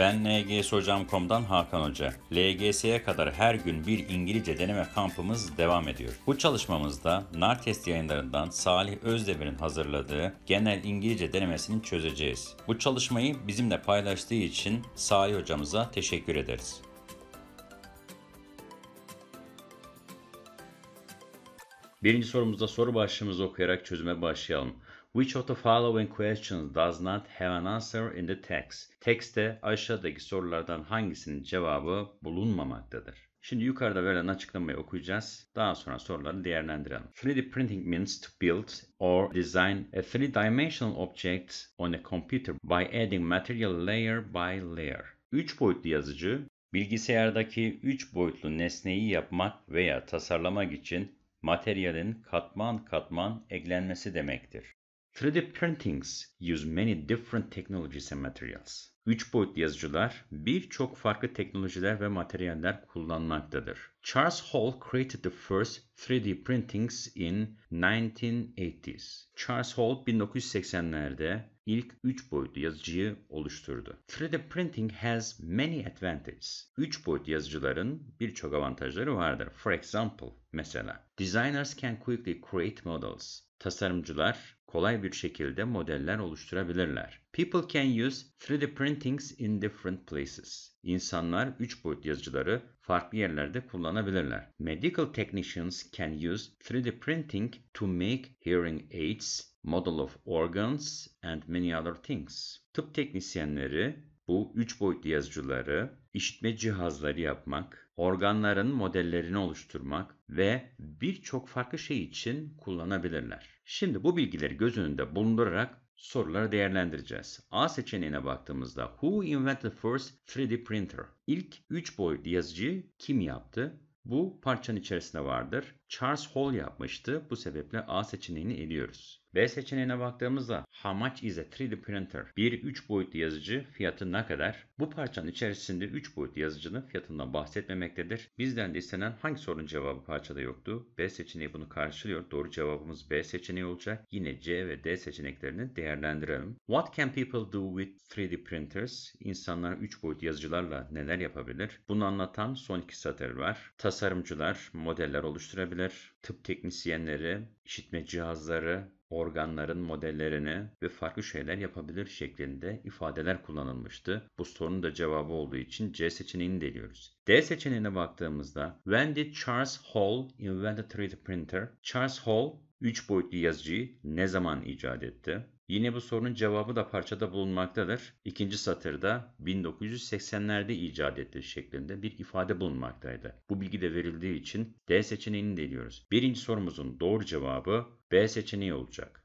Ben lgshocam.com'dan Hakan Hoca. LGS'ye kadar her gün bir İngilizce deneme kampımız devam ediyor. Bu çalışmamızda Nartest yayınlarından Salih Özdemir'in hazırladığı genel İngilizce denemesini çözeceğiz. Bu çalışmayı bizimle paylaştığı için Salih hocamıza teşekkür ederiz. Birinci sorumuzda soru başlığımızı okuyarak çözüme başlayalım. Which of the following questions does not have an answer in the text? Tekste aşağıdaki sorulardan hangisinin cevabı bulunmamaktadır? Şimdi yukarıda verilen açıklamayı okuyacağız. Daha sonra soruları değerlendirelim. 3D printing means to build or design a three-dimensional object on a computer by adding material layer by layer. 3 boyutlu yazıcı, bilgisayardaki 3 boyutlu nesneyi yapmak veya tasarlamak için materyalin katman katman eklenmesi demektir. 3D printings use many different technologies and materials. 3 boyutlu yazıcılar birçok farklı teknolojiler ve materyaller kullanmaktadır. Charles Hall created the first 3D printings in 1980s. Charles Hall 1980'lerde ilk 3 boyutlu yazıcıyı oluşturdu. 3D printing has many advantages. 3 boyutlu yazıcıların birçok avantajları vardır. For example, mesela designers can quickly create models tasarımcılar kolay bir şekilde modeller oluşturabilirler. People can use 3D printings in different places. İnsanlar 3 boyut yazıcıları farklı yerlerde kullanabilirler. Medical technicians can use 3D printing to make hearing aids, model of organs and many other things. Tıp teknisyenleri bu 3 boyutlu yazıcıları işitme cihazları yapmak, organların modellerini oluşturmak ve birçok farklı şey için kullanabilirler. Şimdi bu bilgileri göz önünde bulundurarak soruları değerlendireceğiz. A seçeneğine baktığımızda Who invented the first 3D printer? İlk 3 boyutlu yazıcı kim yaptı? Bu parçanın içerisinde vardır. Charles Hall yapmıştı. Bu sebeple A seçeneğini eliyoruz. B seçeneğine baktığımızda how much is a 3D printer? Bir 3 boyutlu yazıcı fiyatı ne kadar? Bu parçanın içerisinde 3 boyutlu yazıcının fiyatından bahsetmemektedir. Bizden de istenen hangi sorunun cevabı parçada yoktu? B seçeneği bunu karşılıyor. Doğru cevabımız B seçeneği olacak. Yine C ve D seçeneklerini değerlendirelim. What can people do with 3D printers? İnsanlar 3 boyutlu yazıcılarla neler yapabilir? Bunu anlatan son iki satır var. Tasarımcılar modeller oluşturabilir. Tıp teknisyenleri, işitme cihazları, organların modellerini ve farklı şeyler yapabilir şeklinde ifadeler kullanılmıştı. Bu sorunun da cevabı olduğu için C seçeneğini deliyoruz. D seçeneğine baktığımızda When did Charles Hall invent a 3D printer? Charles Hall 3 boyutlu yazıcıyı ne zaman icat etti? Yine bu sorunun cevabı da parçada bulunmaktadır. İkinci satırda 1980'lerde icat edildi şeklinde bir ifade bulunmaktaydı. Bu bilgi de verildiği için D seçeneğini deniyoruz. Birinci sorumuzun doğru cevabı B seçeneği olacak.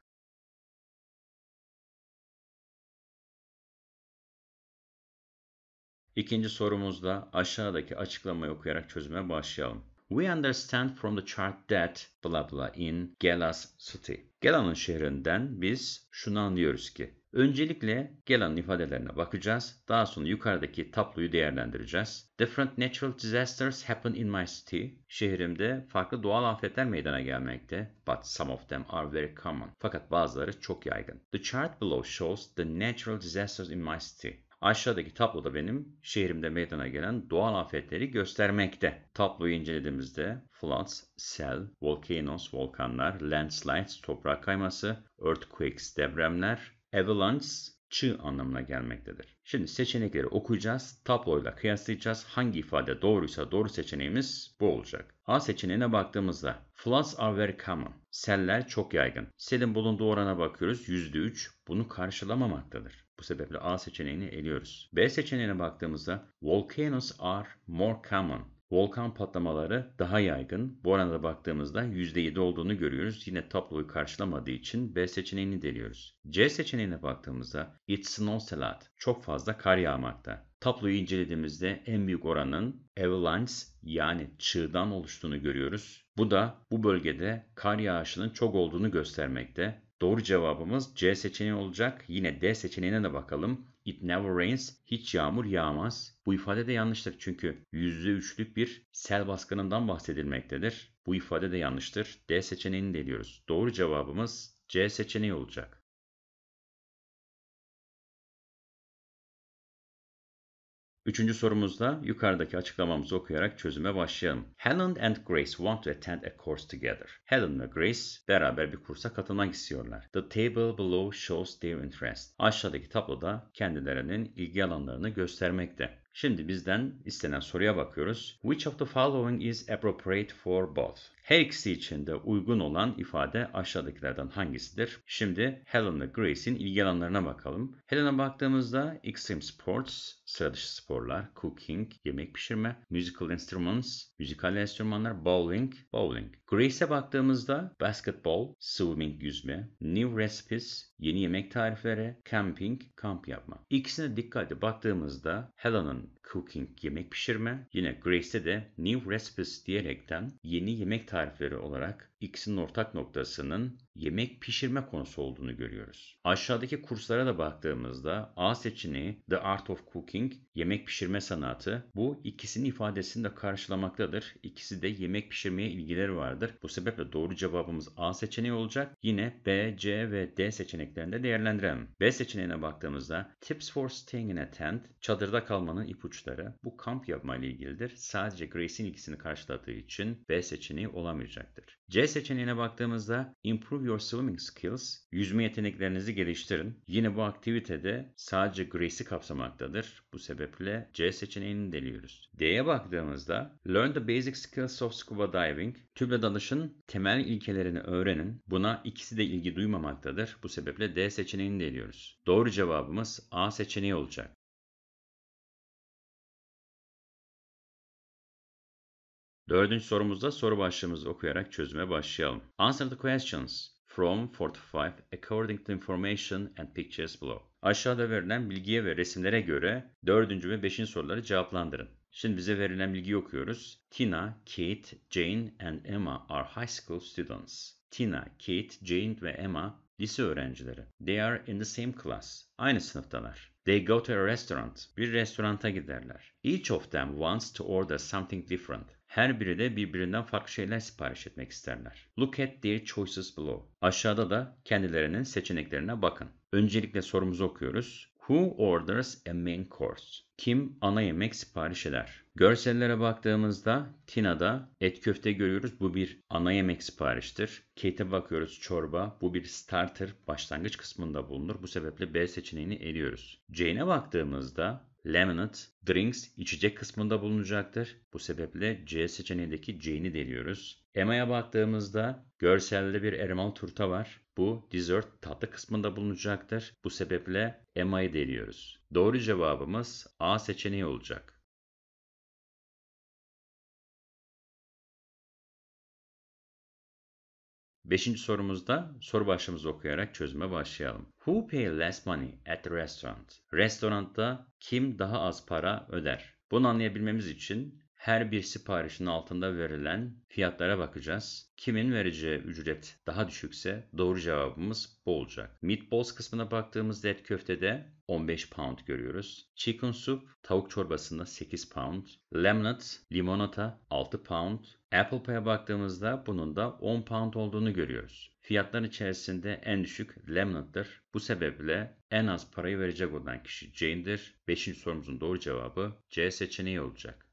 İkinci sorumuzda aşağıdaki açıklamayı okuyarak çözüme başlayalım. We understand from the chart that bla bla in Gelas City. Gela'nın şehrinden biz şunu anlıyoruz ki Öncelikle Gela'nın ifadelerine bakacağız. Daha sonra yukarıdaki tabloyu değerlendireceğiz. Different natural disasters happen in my city. Şehrimde farklı doğal afetler meydana gelmekte. But some of them are very common. Fakat bazıları çok yaygın. The chart below shows the natural disasters in my city. Aşağıdaki tabloda benim şehrimde meydana gelen doğal afetleri göstermekte. Tabloyu incelediğimizde floods, sel, volcanoes, volkanlar, landslides, toprak kayması, earthquakes, depremler, avalanches, çığ anlamına gelmektedir. Şimdi seçenekleri okuyacağız, tabloyla kıyaslayacağız. Hangi ifade doğruysa doğru seçeneğimiz bu olacak. A seçeneğine baktığımızda floods are very common. Seller çok yaygın. Selin bulunduğu orana bakıyoruz %3 bunu karşılamamaktadır. Bu sebeple A seçeneğini eliyoruz. B seçeneğine baktığımızda volcanoes are more common. Volkan patlamaları daha yaygın. Bu oranda baktığımızda %7 olduğunu görüyoruz. Yine tabloyu karşılamadığı için B seçeneğini deliyoruz. C seçeneğine baktığımızda it's Snows a lot. Çok fazla kar yağmakta. Tabloyu incelediğimizde en büyük oranın avalanche yani çığdan oluştuğunu görüyoruz. Bu da bu bölgede kar yağışının çok olduğunu göstermekte. Doğru cevabımız C seçeneği olacak. Yine D seçeneğine de bakalım. It never rains. Hiç yağmur yağmaz. Bu ifade de yanlıştır çünkü %3'lük bir sel baskınından bahsedilmektedir. Bu ifade de yanlıştır. D seçeneğini de ediyoruz. Doğru cevabımız C seçeneği olacak. Üçüncü sorumuzda yukarıdaki açıklamamızı okuyarak çözüme başlayalım. Helen and Grace want to attend a course together. Helen ve Grace beraber bir kursa katılmak istiyorlar. The table below shows their interest. Aşağıdaki tabloda kendilerinin ilgi alanlarını göstermekte. Şimdi bizden istenen soruya bakıyoruz. Which of the following is appropriate for both? Her ikisi için de uygun olan ifade aşağıdakilerden hangisidir? Şimdi Helen ve Grace'in ilgi alanlarına bakalım. Helen'a baktığımızda extreme sports, sıra dışı sporlar, cooking, yemek pişirme, musical instruments, müzikal enstrümanlar, bowling, bowling. Grace'e baktığımızda basketball, swimming, yüzme, new recipes, yeni yemek tarifleri, camping, kamp yapma. İkisine dikkatli baktığımızda Helen'ın cooking, yemek pişirme, yine Grace'de de new recipes diyerekten yeni yemek tarifleri tarifleri olarak ikisinin ortak noktasının yemek pişirme konusu olduğunu görüyoruz. Aşağıdaki kurslara da baktığımızda A seçeneği The Art of Cooking yemek pişirme sanatı bu ikisinin ifadesini de karşılamaktadır. İkisi de yemek pişirmeye ilgileri vardır. Bu sebeple doğru cevabımız A seçeneği olacak. Yine B, C ve D seçeneklerinde değerlendirelim. B seçeneğine baktığımızda tips for staying in a tent, çadırda kalmanın ipuçları. Bu kamp yapma ile ilgilidir. Sadece Grace'in ikisini karşıladığı için B seçeneği olamayacaktır. C seçeneğine baktığımızda Improve your swimming skills, yüzme yeteneklerinizi geliştirin. Yine bu aktivitede sadece Grace'i kapsamaktadır. Bu sebeple C seçeneğini deliyoruz. D'ye baktığımızda Learn the basic skills of scuba diving, tüple dalışın temel ilkelerini öğrenin. Buna ikisi de ilgi duymamaktadır. Bu sebeple D seçeneğini deliyoruz. Doğru cevabımız A seçeneği olacak. Dördüncü sorumuzda soru başlığımızı okuyarak çözüme başlayalım. Answer the questions from to 45 according to information and pictures below. Aşağıda verilen bilgiye ve resimlere göre dördüncü ve beşinci soruları cevaplandırın. Şimdi bize verilen bilgiyi okuyoruz. Tina, Kate, Jane and Emma are high school students. Tina, Kate, Jane ve Emma lise öğrencileri. They are in the same class. Aynı sınıftalar. They go to a restaurant. Bir restoranta giderler. Each of them wants to order something different. Her biri de birbirinden farklı şeyler sipariş etmek isterler. Look at their choices below. Aşağıda da kendilerinin seçeneklerine bakın. Öncelikle sorumuzu okuyoruz. Who orders a main course? Kim ana yemek sipariş eder? Görsellere baktığımızda Tina'da et köfte görüyoruz. Bu bir ana yemek siparişidir. Kate'e bakıyoruz çorba. Bu bir starter başlangıç kısmında bulunur. Bu sebeple B seçeneğini eliyoruz. Jane'e baktığımızda laminate, drinks içecek kısmında bulunacaktır. Bu sebeple C seçeneğindeki C'ni deliyoruz. Ema'ya baktığımızda görselde bir erimal turta var. Bu dessert tatlı kısmında bulunacaktır. Bu sebeple Ema'yı deliyoruz. Doğru cevabımız A seçeneği olacak. Beşinci sorumuzda soru başlığımızı okuyarak çözüme başlayalım. Who pay less money at the restaurant? Restoranda kim daha az para öder? Bunu anlayabilmemiz için her bir siparişin altında verilen fiyatlara bakacağız. Kimin vereceği ücret daha düşükse doğru cevabımız bu olacak. Meatballs kısmına baktığımızda et köftede 15 pound görüyoruz. Chicken soup tavuk çorbasında 8 pound. Lemonade limonata 6 pound. Apple Pay'a baktığımızda bunun da 10 pound olduğunu görüyoruz. Fiyatlar içerisinde en düşük Lemonade'dır. Bu sebeple en az parayı verecek olan kişi Jane'dir. 5. sorumuzun doğru cevabı C seçeneği olacak.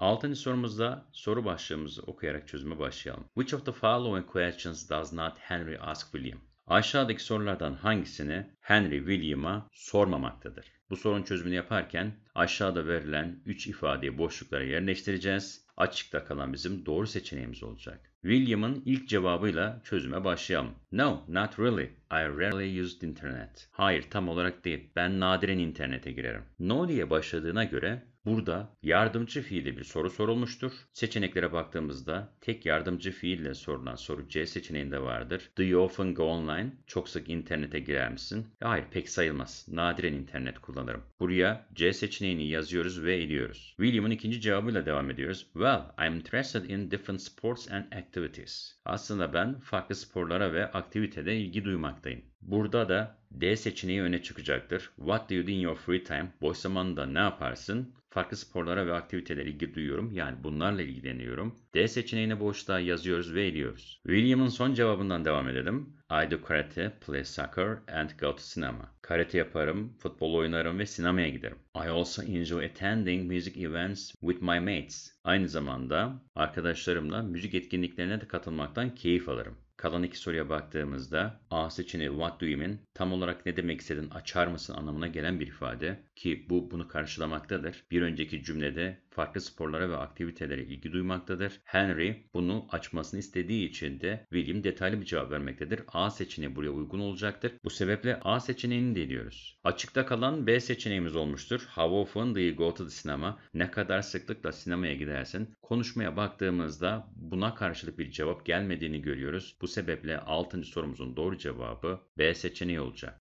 Altıncı sorumuzda soru başlığımızı okuyarak çözüme başlayalım. Which of the following questions does not Henry ask William? Aşağıdaki sorulardan hangisini Henry William'a sormamaktadır? Bu sorun çözümünü yaparken aşağıda verilen 3 ifadeyi boşluklara yerleştireceğiz. Açıkta kalan bizim doğru seçeneğimiz olacak. William'ın ilk cevabıyla çözüme başlayalım. No, not really. I rarely used internet. Hayır, tam olarak değil. Ben nadiren internete girerim. No diye başladığına göre Burada yardımcı fiili bir soru sorulmuştur. Seçeneklere baktığımızda tek yardımcı fiille sorulan soru C seçeneğinde vardır. Do you often go online? Çok sık internete girer misin? Hayır pek sayılmaz. Nadiren internet kullanırım. Buraya C seçeneğini yazıyoruz ve ediyoruz. William'ın ikinci cevabıyla devam ediyoruz. Well, I'm interested in different sports and activities. Aslında ben farklı sporlara ve aktivitede ilgi duymaktayım. Burada da D seçeneği öne çıkacaktır. What do you do in your free time? Boş zamanında ne yaparsın? Farklı sporlara ve aktivitelere ilgi duyuyorum. Yani bunlarla ilgileniyorum. D seçeneğini boşta yazıyoruz ve ediyoruz. William'ın son cevabından devam edelim. I do karate, play soccer and go to cinema. Karate yaparım, futbol oynarım ve sinemaya giderim. I also enjoy attending music events with my mates. Aynı zamanda arkadaşlarımla müzik etkinliklerine de katılmaktan keyif alırım. Kalan iki soruya baktığımızda A seçeneği what do you mean? Tam olarak ne demek istedin açar mısın anlamına gelen bir ifade ki bu bunu karşılamaktadır. Bir önceki cümlede farklı sporlara ve aktivitelere ilgi duymaktadır. Henry bunu açmasını istediği için de William detaylı bir cevap vermektedir. A seçeneği buraya uygun olacaktır. Bu sebeple A seçeneğini deniyoruz. Açıkta kalan B seçeneğimiz olmuştur. How often do you go to the cinema? Ne kadar sıklıkla sinemaya gidersin? Konuşmaya baktığımızda buna karşılık bir cevap gelmediğini görüyoruz. Bu sebeple 6. sorumuzun doğru cevabı B seçeneği olacak.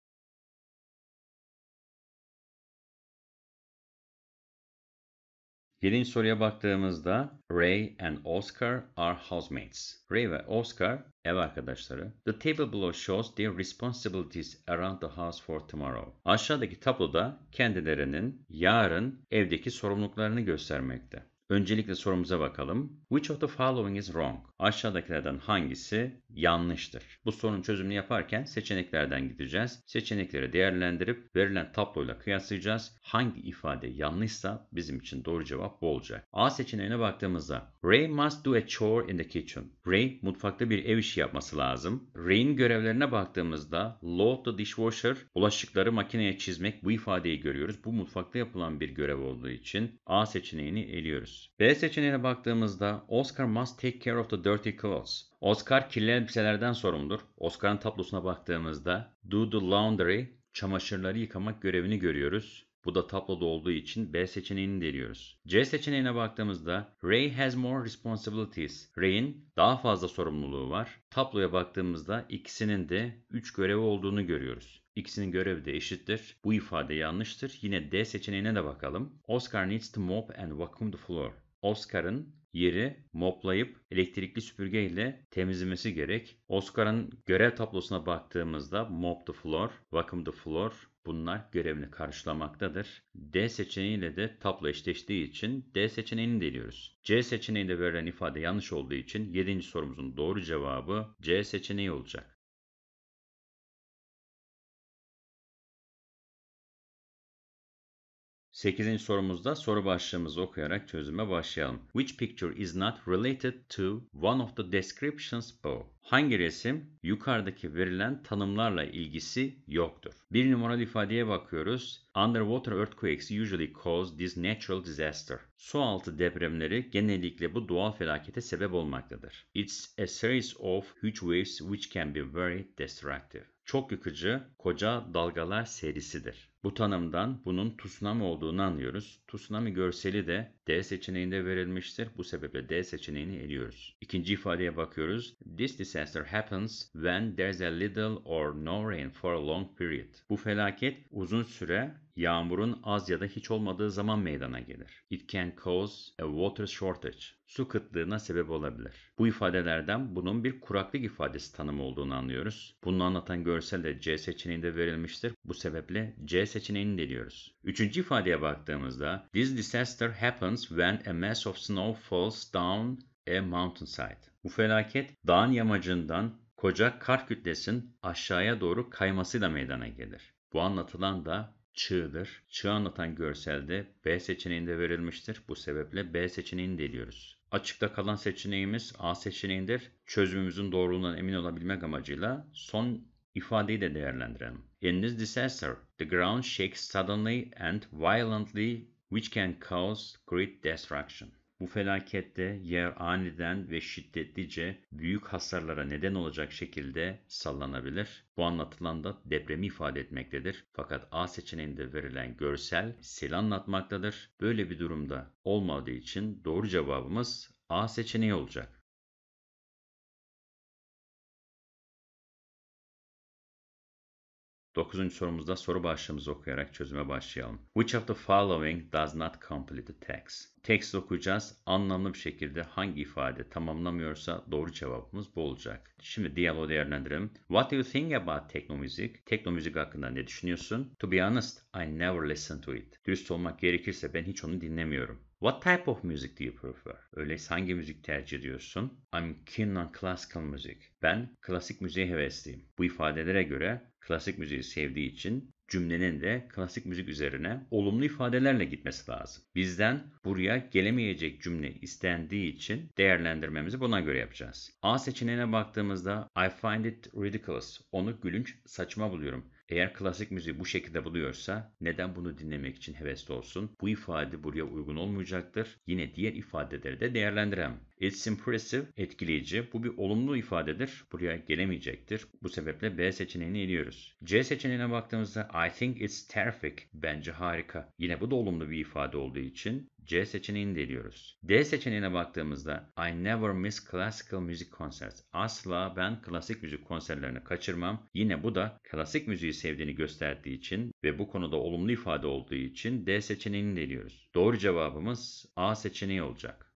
Yedinci soruya baktığımızda Ray and Oscar are housemates. Ray ve Oscar ev arkadaşları. The table below shows their responsibilities around the house for tomorrow. Aşağıdaki tabloda kendilerinin yarın evdeki sorumluluklarını göstermekte. Öncelikle sorumuza bakalım. Which of the following is wrong? Aşağıdakilerden hangisi yanlıştır? Bu sorunun çözümünü yaparken seçeneklerden gideceğiz. Seçenekleri değerlendirip verilen tabloyla kıyaslayacağız. Hangi ifade yanlışsa bizim için doğru cevap bu olacak. A seçeneğine baktığımızda Ray must do a chore in the kitchen. Ray mutfakta bir ev işi yapması lazım. Ray'in görevlerine baktığımızda load the dishwasher, bulaşıkları makineye çizmek bu ifadeyi görüyoruz. Bu mutfakta yapılan bir görev olduğu için A seçeneğini eliyoruz. B seçeneğine baktığımızda Oscar must take care of the Dirty Clothes. Oscar kirli elbiselerden sorumludur. Oscar'ın tablosuna baktığımızda Do the Laundry, çamaşırları yıkamak görevini görüyoruz. Bu da tabloda olduğu için B seçeneğini deliyoruz. C seçeneğine baktığımızda Ray has more responsibilities. Ray'in daha fazla sorumluluğu var. Tabloya baktığımızda ikisinin de 3 görevi olduğunu görüyoruz. İkisinin görevi de eşittir. Bu ifade yanlıştır. Yine D seçeneğine de bakalım. Oscar needs to mop and vacuum the floor. Oscar'ın yeri moplayıp elektrikli süpürgeyle temizlemesi gerek. Oscar'ın görev tablosuna baktığımızda mop the floor, vacuum the floor bunlar görevini karşılamaktadır. D seçeneğiyle de tablo eşleştiği için D seçeneğini deliyoruz. C seçeneğinde verilen ifade yanlış olduğu için 7. sorumuzun doğru cevabı C seçeneği olacak. 8. sorumuzda soru başlığımızı okuyarak çözüme başlayalım. Which picture is not related to one of the descriptions below? Hangi resim yukarıdaki verilen tanımlarla ilgisi yoktur? Bir numaralı ifadeye bakıyoruz. Underwater earthquakes usually cause this natural disaster. Su altı depremleri genellikle bu doğal felakete sebep olmaktadır. It's a series of huge waves which can be very destructive. Çok yıkıcı, koca dalgalar serisidir. Bu tanımdan bunun tusnam olduğunu anlıyoruz. Tsunami görseli de D seçeneğinde verilmiştir. Bu sebeple D seçeneğini eliyoruz. İkinci ifadeye bakıyoruz. This disaster happens when there's a little or no rain for a long period. Bu felaket uzun süre yağmurun az ya da hiç olmadığı zaman meydana gelir. It can cause a water shortage. Su kıtlığına sebep olabilir. Bu ifadelerden bunun bir kuraklık ifadesi tanımı olduğunu anlıyoruz. Bunu anlatan görsel de C seçeneğinde verilmiştir. Bu sebeple C seçeneğini deliyoruz. Üçüncü ifadeye baktığımızda This disaster happens when a mass of snow falls down a mountainside. Bu felaket dağın yamacından koca kar kütlesinin aşağıya doğru kaymasıyla meydana gelir. Bu anlatılan da çığdır. Çığ anlatan görselde B seçeneğinde verilmiştir. Bu sebeple B seçeneğini deliyoruz. Açıkta kalan seçeneğimiz A seçeneğindir. Çözümümüzün doğruluğundan emin olabilmek amacıyla son ifadeyi de değerlendirelim. In this disaster, the ground shakes suddenly and violently which can cause great destruction. Bu felakette yer aniden ve şiddetlice büyük hasarlara neden olacak şekilde sallanabilir. Bu anlatılan da depremi ifade etmektedir. Fakat A seçeneğinde verilen görsel sel anlatmaktadır. Böyle bir durumda olmadığı için doğru cevabımız A seçeneği olacak. Dokuzuncu sorumuzda soru başlığımızı okuyarak çözüme başlayalım. Which of the following does not complete the text? Text okuyacağız. Anlamlı bir şekilde hangi ifade tamamlamıyorsa doğru cevabımız bu olacak. Şimdi diyaloğu değerlendirelim. What do you think about techno music? Tekno müzik hakkında ne düşünüyorsun? To be honest, I never listen to it. Dürüst olmak gerekirse ben hiç onu dinlemiyorum. What type of music do you prefer? Öyleyse hangi müzik tercih ediyorsun? I'm keen on classical music. Ben klasik müziğe hevesliyim. Bu ifadelere göre klasik müziği sevdiği için cümlenin de klasik müzik üzerine olumlu ifadelerle gitmesi lazım. Bizden buraya gelemeyecek cümle istendiği için değerlendirmemizi buna göre yapacağız. A seçeneğine baktığımızda I find it ridiculous. Onu gülünç, saçma buluyorum. Eğer klasik müziği bu şekilde buluyorsa neden bunu dinlemek için hevesli olsun? Bu ifade buraya uygun olmayacaktır. Yine diğer ifadeleri de değerlendiremem. It's impressive, etkileyici. Bu bir olumlu ifadedir. Buraya gelemeyecektir. Bu sebeple B seçeneğini eliyoruz. C seçeneğine baktığımızda I think it's terrific. Bence harika. Yine bu da olumlu bir ifade olduğu için C seçeneğini de eliyoruz. D seçeneğine baktığımızda I never miss classical music concerts. Asla ben klasik müzik konserlerini kaçırmam. Yine bu da klasik müziği sevdiğini gösterdiği için ve bu konuda olumlu ifade olduğu için D seçeneğini de eliyoruz. Doğru cevabımız A seçeneği olacak.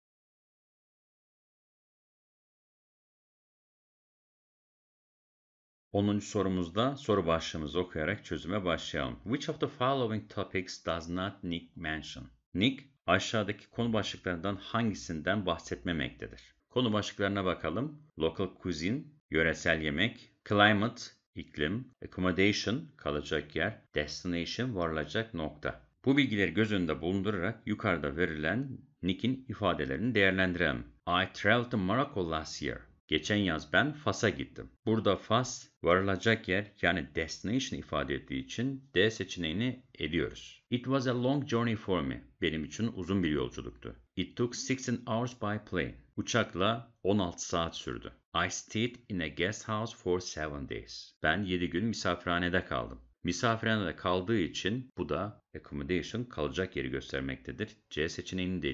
10. sorumuzda soru başlığımızı okuyarak çözüme başlayalım. Which of the following topics does not Nick mention? Nick, aşağıdaki konu başlıklarından hangisinden bahsetmemektedir? Konu başlıklarına bakalım. Local cuisine, yöresel yemek, climate, iklim, accommodation, kalacak yer, destination, varılacak nokta. Bu bilgileri göz önünde bulundurarak yukarıda verilen Nick'in ifadelerini değerlendirelim. I traveled to Morocco last year. Geçen yaz ben Fas'a gittim. Burada Fas varılacak yer yani destination ifade ettiği için D seçeneğini ediyoruz. It was a long journey for me. Benim için uzun bir yolculuktu. It took 16 hours by plane. Uçakla 16 saat sürdü. I stayed in a guest house for 7 days. Ben 7 gün misafirhanede kaldım. Misafirhanede kaldığı için bu da accommodation kalacak yeri göstermektedir. C seçeneğini de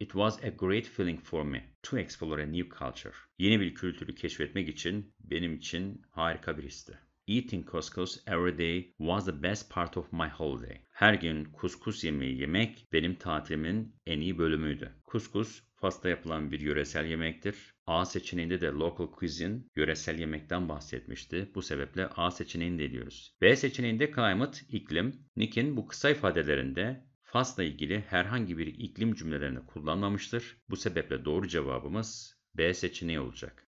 It was a great feeling for me to explore a new culture. Yeni bir kültürü keşfetmek için benim için harika bir histi. Eating couscous every day was the best part of my holiday. Her gün kuskus yemeği yemek benim tatilimin en iyi bölümüydü. Kuskus Fas'ta yapılan bir yöresel yemektir. A seçeneğinde de local cuisine yöresel yemekten bahsetmişti. Bu sebeple A seçeneğini de ediyoruz. B seçeneğinde climate iklim. Nick'in bu kısa ifadelerinde Fas'la ilgili herhangi bir iklim cümlelerini kullanmamıştır. Bu sebeple doğru cevabımız B seçeneği olacak.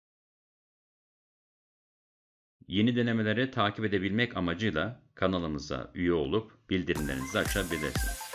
Yeni denemeleri takip edebilmek amacıyla kanalımıza üye olup bildirimlerinizi açabilirsiniz.